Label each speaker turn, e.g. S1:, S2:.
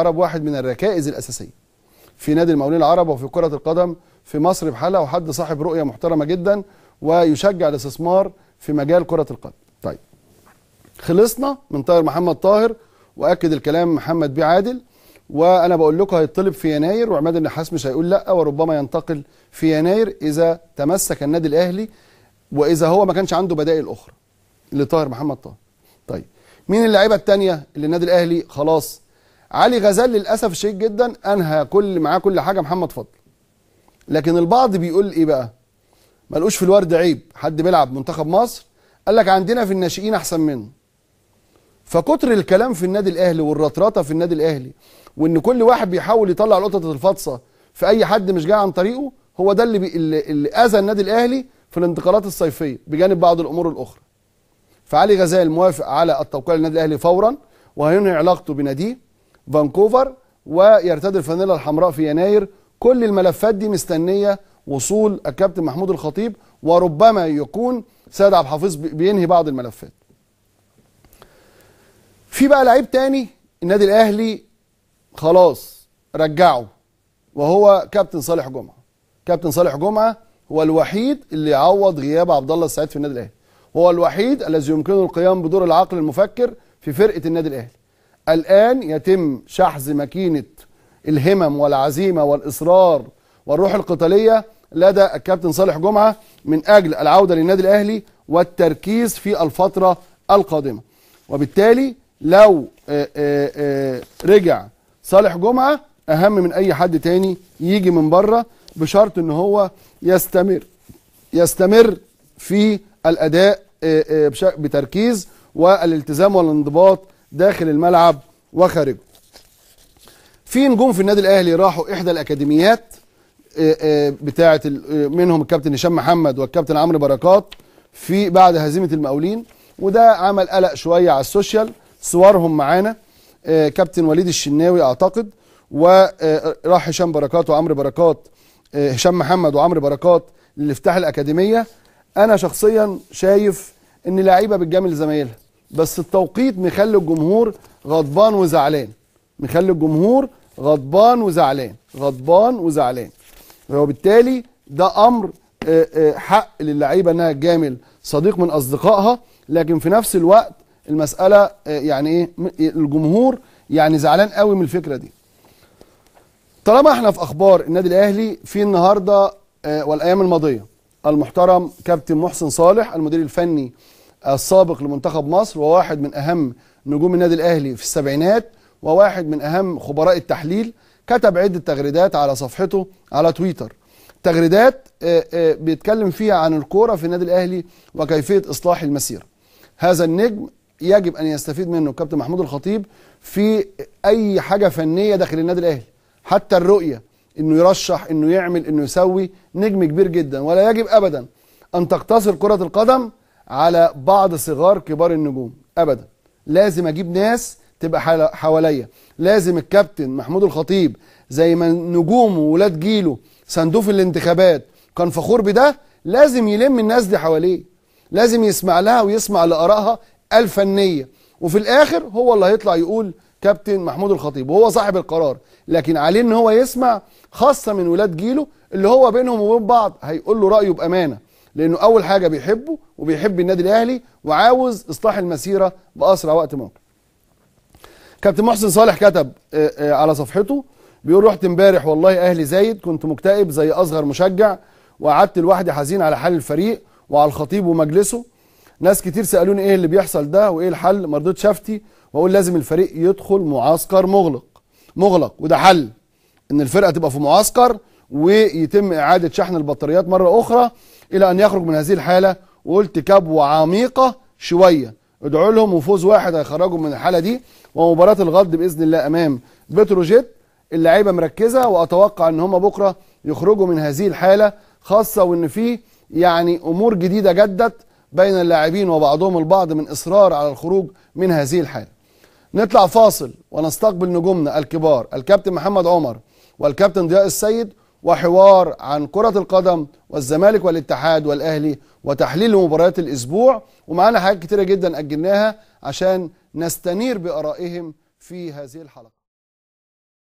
S1: العرب واحد من الركائز الأساسية في نادي المقاولين العرب وفي كرة القدم في مصر بحالها وحد صاحب رؤية محترمة جدا ويشجع الاستثمار في مجال كرة القدم طيب خلصنا من طاهر محمد طاهر وأكد الكلام محمد بيه عادل وانا بقول لكم هيطلب في يناير وعماد النحاس مش هيقول لا وربما ينتقل في يناير اذا تمسك النادي الاهلي واذا هو ما كانش عنده بدائل اخرى لطاهر محمد طاهر طيب مين اللعيبه الثانيه اللي النادي الاهلي خلاص علي غزال للاسف الشديد جدا انهى كل معاه كل حاجه محمد فضل لكن البعض بيقول ايه بقى ملقوش في الورد عيب حد بيلعب منتخب مصر قال لك عندنا في الناشئين احسن منه فكتر الكلام في النادي الاهلي والرطرطه في النادي الاهلي وان كل واحد بيحاول يطلع لقطه الفاطسه في اي حد مش جاي عن طريقه هو ده اللي بي... اللي اذى النادي الاهلي في الانتقالات الصيفيه بجانب بعض الامور الاخرى فعلي غزال موافق على التوقيع للنادي الاهلي فورا وهينهي علاقته بناديه فانكوفر ويرتدي الفانيلا الحمراء في يناير كل الملفات دي مستنيه وصول الكابتن محمود الخطيب وربما يكون سيد عبد الحفيظ بينهي بعض الملفات في بقى لعيب تاني النادي الاهلي خلاص رجعه وهو كابتن صالح جمعه كابتن صالح جمعه هو الوحيد اللي عوض غياب عبد الله السعيد في النادي الاهلي هو الوحيد الذي يمكنه القيام بدور العقل المفكر في فرقه النادي الاهلي الآن يتم شحذ ماكينة الهمم والعزيمة والإصرار والروح القتالية لدى الكابتن صالح جمعة من أجل العودة للنادي الأهلي والتركيز في الفترة القادمة وبالتالي لو آه، آه، آه، رجع صالح جمعة أهم من أي حد تاني يجي من بره بشرط أن هو يستمر يستمر في الأداء بتركيز والالتزام والانضباط داخل الملعب وخارجه في نجوم في النادي الاهلي راحوا احدى الاكاديميات آه، آه، بتاعه آه، منهم الكابتن هشام محمد والكابتن عمرو بركات في بعد هزيمه المقاولين وده عمل قلق شويه على السوشيال صورهم معانا كابتن وليد الشناوي اعتقد وراح هشام بركات وعمرو بركات هشام محمد وعمرو بركات لافتتاح الاكاديميه انا شخصيا شايف ان لعيبه بتجامل زمايلها بس التوقيت مخلي الجمهور غضبان وزعلان مخلي الجمهور غضبان وزعلان غضبان وزعلان وبالتالي ده امر آه، آه، حق للعيبه انها تجامل صديق من اصدقائها لكن في نفس الوقت المساله آه، يعني ايه الجمهور يعني زعلان قوي من الفكره دي طالما احنا في اخبار النادي الاهلي في النهارده والايام الماضيه المحترم كابتن محسن صالح المدير الفني السابق لمنتخب مصر وواحد من أهم نجوم النادي الأهلي في السبعينات وواحد من أهم خبراء التحليل كتب عدة تغريدات على صفحته على تويتر تغريدات آه، آه، بيتكلم فيها عن الكورة في النادي الأهلي وكيفية إصلاح المسيرة هذا النجم يجب أن يستفيد منه كابتن محمود الخطيب في أي حاجة فنية داخل النادي الأهلي حتى الرؤية انه يرشح انه يعمل انه يسوي نجم كبير جدا ولا يجب ابدا ان تقتصر كرة القدم على بعض صغار كبار النجوم ابدا لازم اجيب ناس تبقى حواليا لازم الكابتن محمود الخطيب زي ما نجومه وولاد جيله صندوق الانتخابات كان فخور بده لازم يلم الناس دي حواليه لازم يسمع لها ويسمع لارائها الفنيه وفي الاخر هو اللي هيطلع يقول كابتن محمود الخطيب وهو صاحب القرار لكن عليه ان هو يسمع خاصه من ولاد جيله اللي هو بينهم وبين بعض هيقول له رايه بامانه لانه اول حاجه بيحبه وبيحب النادي الاهلي وعاوز اصلاح المسيره باسرع وقت ممكن كابتن محسن صالح كتب آه، آه، على صفحته بيقول رحت امبارح والله اهلي زايد كنت مكتئب زي اصغر مشجع وقعدت لوحدي حزين على حال الفريق وعلى الخطيب ومجلسه ناس كتير سالوني ايه اللي بيحصل ده وايه الحل ما رضيتش افتي واقول لازم الفريق يدخل معسكر مغلق مغلق وده حل ان الفرقه تبقى في معسكر ويتم اعاده شحن البطاريات مره اخرى إلى أن يخرج من هذه الحالة وقلت كبوة عميقة شوية ادعوا لهم وفوز واحد هيخرجهم من الحالة دي ومباراة الغد بإذن الله أمام بتروجيت اللعيبة مركزة وأتوقع أن هم بكرة يخرجوا من هذه الحالة خاصة وأن في يعني أمور جديدة جدت بين اللاعبين وبعضهم البعض من إصرار على الخروج من هذه الحالة نطلع فاصل ونستقبل نجومنا الكبار الكابتن محمد عمر والكابتن ضياء السيد وحوار عن كرة القدم والزمالك والاتحاد والأهلي وتحليل مباريات الأسبوع ومعانا حاجات كتيرة جدا أجلناها عشان نستنير بآرائهم في هذه الحلقة